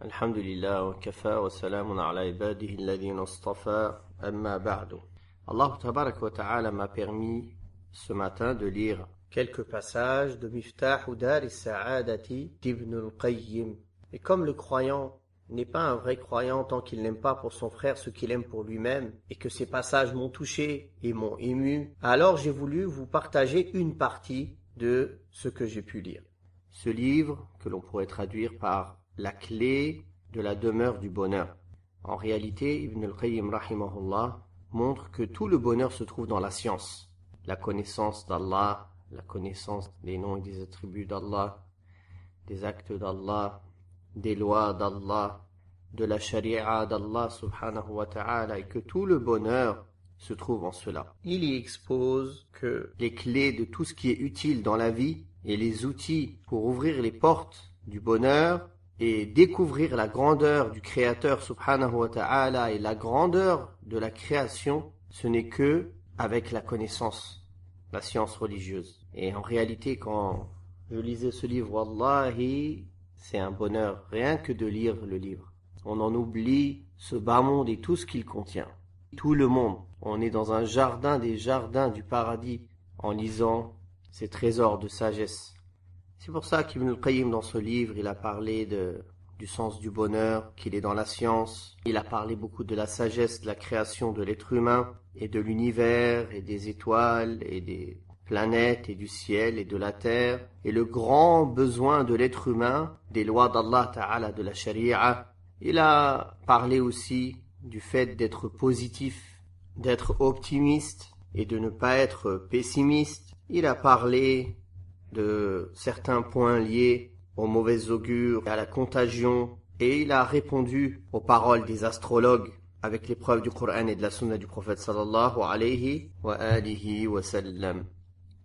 الحمد لله Allah m'a permis ce matin de lire quelques passages de Miftah ou Dar saadati d'Ibn al-Qayyim. Et comme le croyant n'est pas un vrai croyant tant qu'il n'aime pas pour son frère ce qu'il aime pour lui-même, et que ces passages m'ont touché et m'ont ému, alors j'ai voulu vous partager une partie de ce que j'ai pu lire. Ce livre, que l'on pourrait traduire par la clé de la demeure du bonheur. En réalité, Ibn al-Qayyim rahimahullah montre que tout le bonheur se trouve dans la science, la connaissance d'Allah, la connaissance des noms et des attributs d'Allah, des actes d'Allah, des lois d'Allah, de la charia d'Allah subhanahu wa ta'ala et que tout le bonheur se trouve en cela. Il y expose que les clés de tout ce qui est utile dans la vie et les outils pour ouvrir les portes du bonheur et découvrir la grandeur du Créateur subhanahu wa ta'ala et la grandeur de la création, ce n'est que avec la connaissance, la science religieuse. Et en réalité, quand je lisais ce livre, Wallahi, c'est un bonheur rien que de lire le livre. On en oublie ce bas monde et tout ce qu'il contient. Tout le monde. On est dans un jardin des jardins du paradis en lisant ces trésors de sagesse. C'est pour ça qu'Ibn al-Qayyim, dans ce livre, il a parlé du sens du bonheur, qu'il est dans la science. Il a parlé beaucoup de la sagesse, de la création de l'être humain, et de l'univers, et des étoiles, et des planètes, et du ciel, et de la terre, et le grand besoin de l'être humain, des lois d'Allah Ta'ala, de la charia. Il a parlé aussi du fait d'être positif, d'être optimiste, et de ne pas être pessimiste. Il a parlé de certains points liés aux mauvais augures et à la contagion, et il a répondu aux paroles des astrologues avec les preuves du Coran et de la Sunna du prophète sallallahu alayhi wa alihi wa sallam.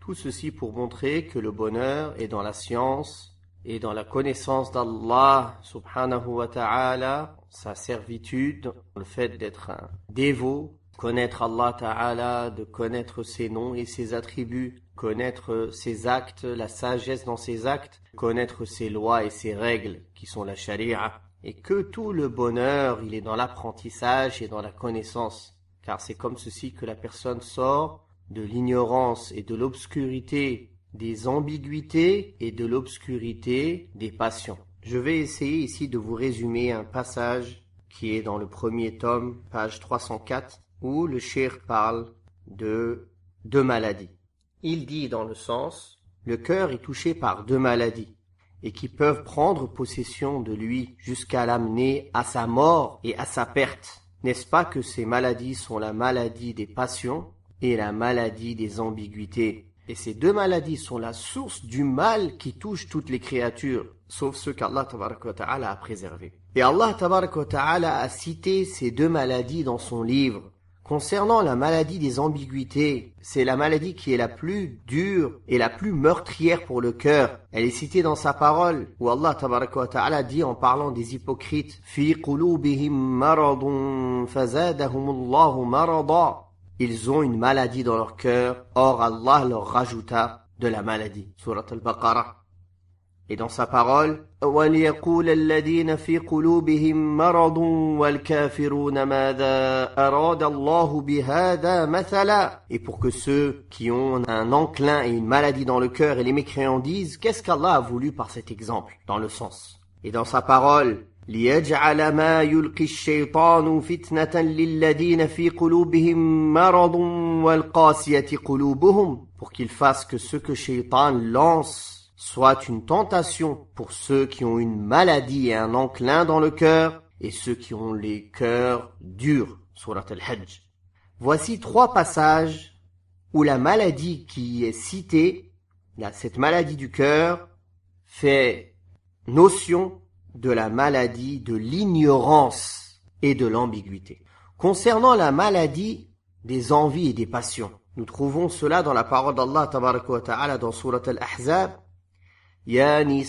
Tout ceci pour montrer que le bonheur est dans la science et dans la connaissance d'Allah subhanahu wa ta'ala, sa servitude, le fait d'être un dévot, connaître Allah ta'ala, de connaître ses noms et ses attributs, connaître euh, ses actes, la sagesse dans ses actes, connaître ses lois et ses règles qui sont la charia, et que tout le bonheur, il est dans l'apprentissage et dans la connaissance, car c'est comme ceci que la personne sort de l'ignorance et de l'obscurité des ambiguïtés et de l'obscurité des passions. Je vais essayer ici de vous résumer un passage qui est dans le premier tome, page 304, où le cher parle de deux maladies. Il dit dans le sens Le cœur est touché par deux maladies, et qui peuvent prendre possession de lui jusqu'à l'amener à sa mort et à sa perte. N'est-ce pas que ces maladies sont la maladie des passions et la maladie des ambiguïtés Et ces deux maladies sont la source du mal qui touche toutes les créatures, sauf ceux qu'Allah a préservés. Et Allah a cité ces deux maladies dans son livre. Concernant la maladie des ambiguïtés, c'est la maladie qui est la plus dure et la plus meurtrière pour le cœur. Elle est citée dans sa parole, où Allah dit en parlant des hypocrites, Ils ont une maladie dans leur cœur, or Allah leur rajouta de la maladie. Surat al-Baqarah. Et dans sa parole, وَلْيَقُولَ الَّذِينَ فِي قُلُوبِهِمْ مَرَضٌ وَالْكَافِرُونَ مَاذَا أَرَادَ اللَّهُ بِهَذَا مَثَلًا Et pour que ceux qui ont un enclin et une maladie dans le cœur et les mécréants disent, qu'est-ce qu'Allah a voulu par cet exemple, dans le sens. Et dans sa parole, ليجعل ما يلقي الشيطان فتنة للذين في قلوبهم مرض والقاسية قلوبهم pour qu'il fasse que ce que Shaitan lance soit une tentation pour ceux qui ont une maladie et un enclin dans le cœur, et ceux qui ont les cœurs durs. Surat al-Hajj. Voici trois passages où la maladie qui est citée, cette maladie du cœur, fait notion de la maladie de l'ignorance et de l'ambiguïté. Concernant la maladie des envies et des passions, nous trouvons cela dans la parole d'Allah Ta'ala dans Surat Al-Ahzab Ô femme du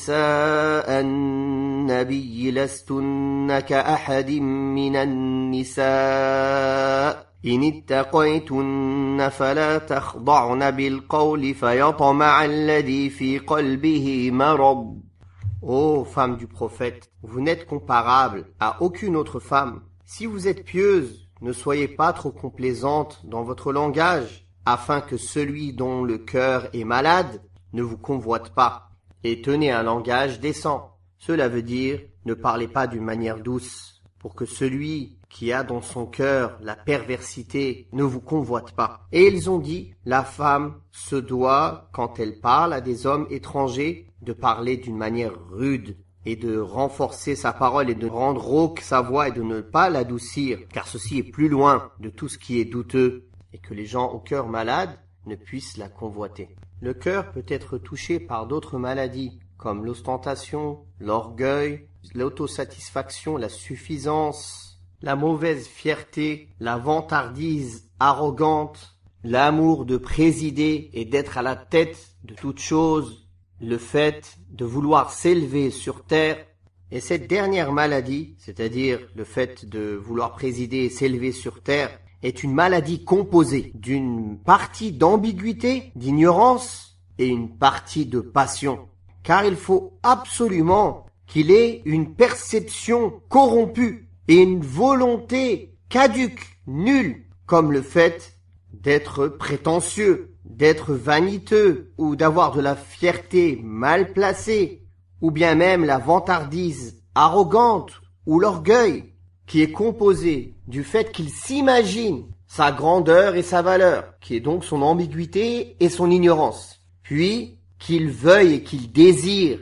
prophète, vous n'êtes comparable à aucune autre femme. Si vous êtes pieuse, ne soyez pas trop complaisante dans votre langage, afin que celui dont le cœur est malade ne vous convoite pas et tenez un langage décent. Cela veut dire ne parlez pas d'une manière douce, pour que celui qui a dans son cœur la perversité ne vous convoite pas. Et ils ont dit, la femme se doit, quand elle parle à des hommes étrangers, de parler d'une manière rude et de renforcer sa parole et de rendre rauque sa voix et de ne pas l'adoucir, car ceci est plus loin de tout ce qui est douteux, et que les gens au cœur malade puisse la convoiter. Le cœur peut être touché par d'autres maladies, comme l'ostentation, l'orgueil, l'autosatisfaction, la suffisance, la mauvaise fierté, la vantardise arrogante, l'amour de présider et d'être à la tête de toute chose, le fait de vouloir s'élever sur terre, et cette dernière maladie, c'est-à-dire le fait de vouloir présider et s'élever sur terre, est une maladie composée d'une partie d'ambiguïté, d'ignorance et une partie de passion. Car il faut absolument qu'il ait une perception corrompue et une volonté caduque, nulle, comme le fait d'être prétentieux, d'être vaniteux ou d'avoir de la fierté mal placée, ou bien même la vantardise arrogante ou l'orgueil qui est composé du fait qu'il s'imagine sa grandeur et sa valeur, qui est donc son ambiguïté et son ignorance, puis qu'il veuille et qu'il désire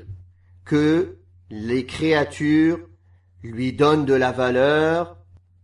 que les créatures lui donnent de la valeur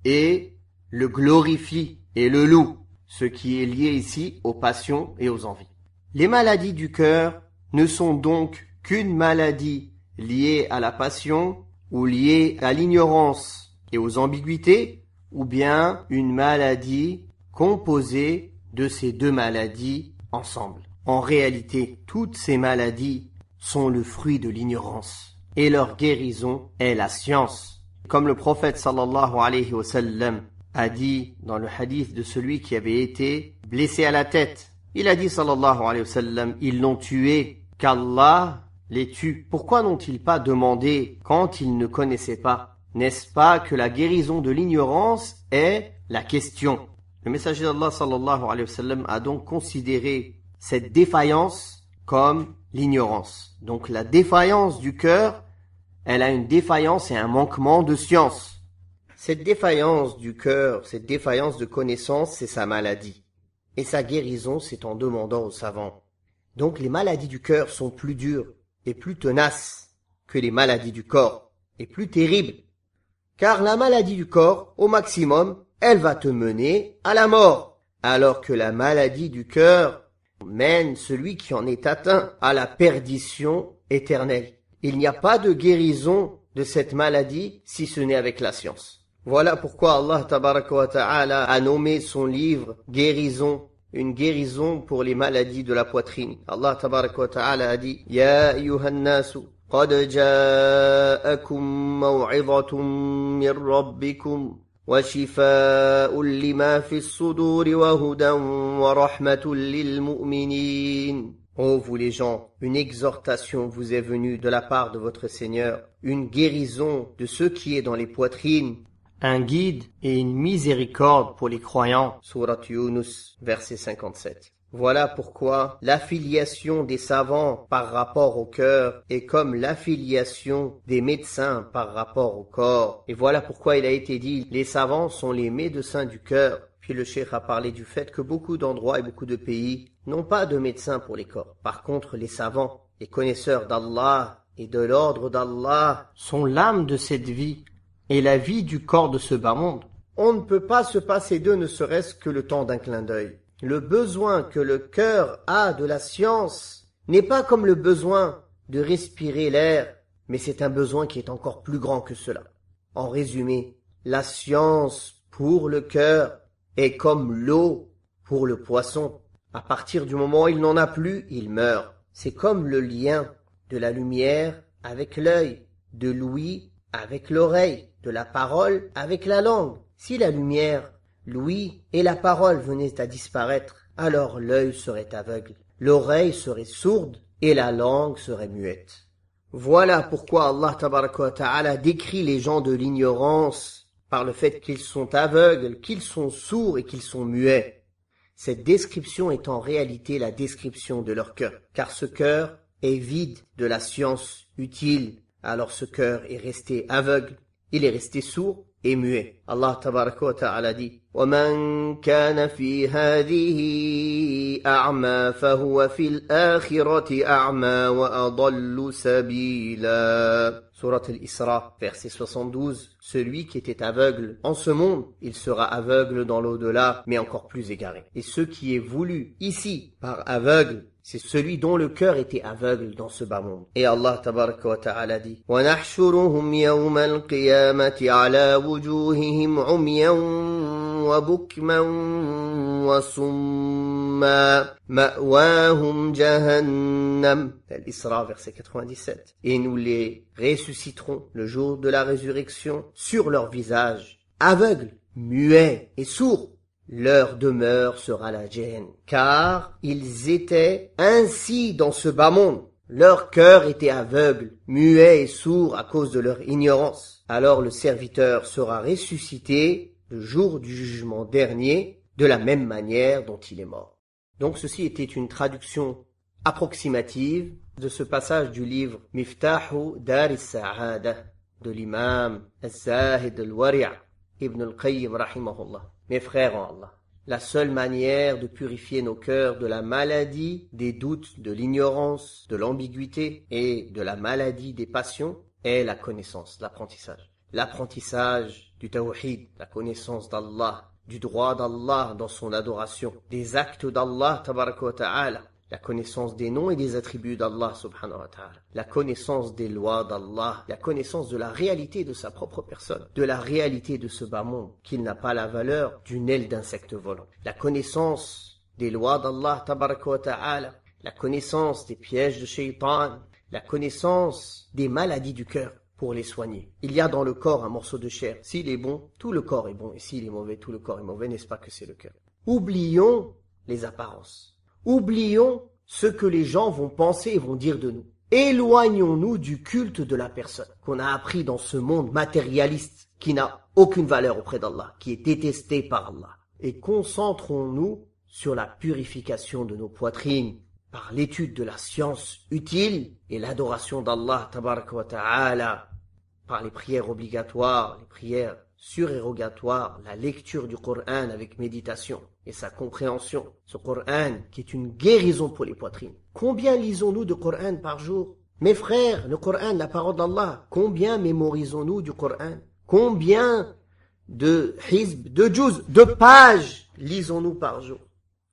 et le glorifient et le louent, ce qui est lié ici aux passions et aux envies. Les maladies du cœur ne sont donc qu'une maladie liée à la passion ou liée à l'ignorance et aux ambiguïtés, ou bien une maladie composée de ces deux maladies ensemble. En réalité, toutes ces maladies sont le fruit de l'ignorance, et leur guérison est la science. Comme le prophète sallallahu alayhi wa sallam a dit dans le hadith de celui qui avait été blessé à la tête, il a dit sallallahu alayhi wa sallam, ils l'ont tué, qu'Allah les tue. Pourquoi n'ont-ils pas demandé quand ils ne connaissaient pas n'est-ce pas que la guérison de l'ignorance est la question Le messager d'Allah sallallahu alayhi wa sallam a donc considéré cette défaillance comme l'ignorance. Donc la défaillance du cœur, elle a une défaillance et un manquement de science. Cette défaillance du cœur, cette défaillance de connaissance, c'est sa maladie. Et sa guérison, c'est en demandant aux savants. Donc les maladies du cœur sont plus dures et plus tenaces que les maladies du corps, et plus terribles car la maladie du corps, au maximum, elle va te mener à la mort, alors que la maladie du cœur mène celui qui en est atteint à la perdition éternelle. Il n'y a pas de guérison de cette maladie si ce n'est avec la science. Voilà pourquoi Allah ta'ala a nommé son livre Guérison une guérison pour les maladies de la poitrine. Allah a dit Ya Ô oh, vous les gens, une exhortation vous est venue de la part de votre Seigneur, une guérison de ce qui est dans les poitrines, un guide et une miséricorde pour les croyants. verset 57. Voilà pourquoi l'affiliation des savants par rapport au cœur est comme l'affiliation des médecins par rapport au corps. Et voilà pourquoi il a été dit les savants sont les médecins du cœur. Puis le cheikh a parlé du fait que beaucoup d'endroits et beaucoup de pays n'ont pas de médecins pour les corps. Par contre, les savants, les connaisseurs d'Allah et de l'ordre d'Allah sont l'âme de cette vie et la vie du corps de ce bas monde. On ne peut pas se passer d'eux ne serait-ce que le temps d'un clin d'œil le besoin que le cœur a de la science n'est pas comme le besoin de respirer l'air, mais c'est un besoin qui est encore plus grand que cela. En résumé, la science pour le cœur est comme l'eau pour le poisson. À partir du moment où il n'en a plus, il meurt. C'est comme le lien de la lumière avec l'œil, de l'ouïe avec l'oreille, de la parole avec la langue. Si la lumière l'ouïe et la parole venaient à disparaître, alors l'œil serait aveugle, l'oreille serait sourde et la langue serait muette. Voilà pourquoi Allah décrit les gens de l'ignorance par le fait qu'ils sont aveugles, qu'ils sont sourds et qu'ils sont muets. Cette description est en réalité la description de leur cœur, car ce cœur est vide de la science utile, alors ce cœur est resté aveugle il est resté sourd et muet. Allah tabaraka wa ta'ala dit وَمَنْ al-Isra, verset 72. Celui qui était aveugle en ce monde, il sera aveugle dans l'au-delà, mais encore plus égaré. Et ce qui est voulu ici par aveugle c'est celui dont le cœur était aveugle dans ce bas monde. Et Allah tabaraka wa ta'ala dit وَنَحْشُرُهُمْ يَوْمَ الْقِيَامَةِ عَلَى وُجُوهِهِمْ عُمْيًا وَبُكْمًا وَصُمًّا مَأْوَاهُمْ (Al-Isra verset 97. Et nous les ressusciterons le jour de la résurrection sur leur visage, aveugles, muets et sourds leur demeure sera la gêne, car ils étaient ainsi dans ce bas monde. Leur cœur était aveugle, muet et sourd à cause de leur ignorance. Alors le serviteur sera ressuscité le jour du jugement dernier, de la même manière dont il est mort. Donc ceci était une traduction approximative de ce passage du livre Miftahu Dar Sa'ada de l'imam Al-Zahid Al-Wari'a Ibn Al-Qayyim rahimahullah. Mes frères en Allah, la seule manière de purifier nos cœurs de la maladie, des doutes, de l'ignorance, de l'ambiguïté et de la maladie des passions est la connaissance, l'apprentissage. L'apprentissage du tawhid, la connaissance d'Allah, du droit d'Allah dans son adoration, des actes d'Allah ta'ala, la connaissance des noms et des attributs d'Allah subhanahu wa ta'ala, la connaissance des lois d'Allah, la connaissance de la réalité de sa propre personne, de la réalité de ce bas monde, qu'il n'a pas la valeur d'une aile d'insecte volant, la connaissance des lois d'Allah ta'ala, la connaissance des pièges de shaitan, la connaissance des maladies du cœur pour les soigner. Il y a dans le corps un morceau de chair. S'il est bon, tout le corps est bon, et s'il est mauvais, tout le corps est mauvais, n'est-ce pas que c'est le cœur Oublions les apparences. Oublions ce que les gens vont penser et vont dire de nous. Éloignons-nous du culte de la personne qu'on a appris dans ce monde matérialiste qui n'a aucune valeur auprès d'Allah, qui est détesté par Allah. Et concentrons-nous sur la purification de nos poitrines par l'étude de la science utile et l'adoration d'Allah ta'ala, par les prières obligatoires, les prières surérogatoire la lecture du Coran avec méditation et sa compréhension. Ce Coran qui est une guérison pour les poitrines. Combien lisons-nous de Coran par jour Mes frères, le Coran, la parole d'Allah, combien mémorisons-nous du Coran Combien de hizb, de juz, de pages lisons-nous par jour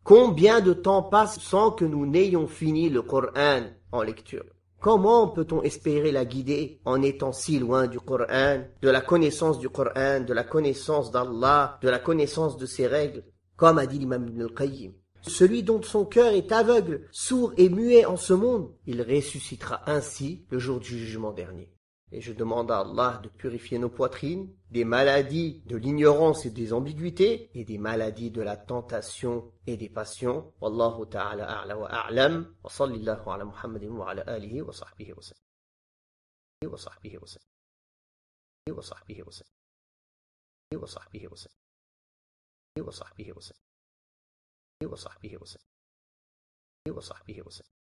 Combien de temps passe sans que nous n'ayons fini le Coran en lecture Comment peut-on espérer la guider en étant si loin du Coran, de la connaissance du Coran, de la connaissance d'Allah, de la connaissance de ses règles Comme a dit l'imam Ibn al-Qayyim, celui dont son cœur est aveugle, sourd et muet en ce monde, il ressuscitera ainsi le jour du jugement dernier et je demande à Allah de purifier nos poitrines des maladies de l'ignorance et des ambiguïtés et des maladies de la tentation et des passions. Wallahu ta'ala a'la wa a'lam wa sallallahu ala Muhammadin wa ala alihi wa sahbihi wa sallam. wa sahbihi wa sallam. wa sahbihi wa sallam. wa sahbihi wa sallam. wa sahbihi wa sallam. wa sahbihi wa sallam. wa sahbihi wa sallam.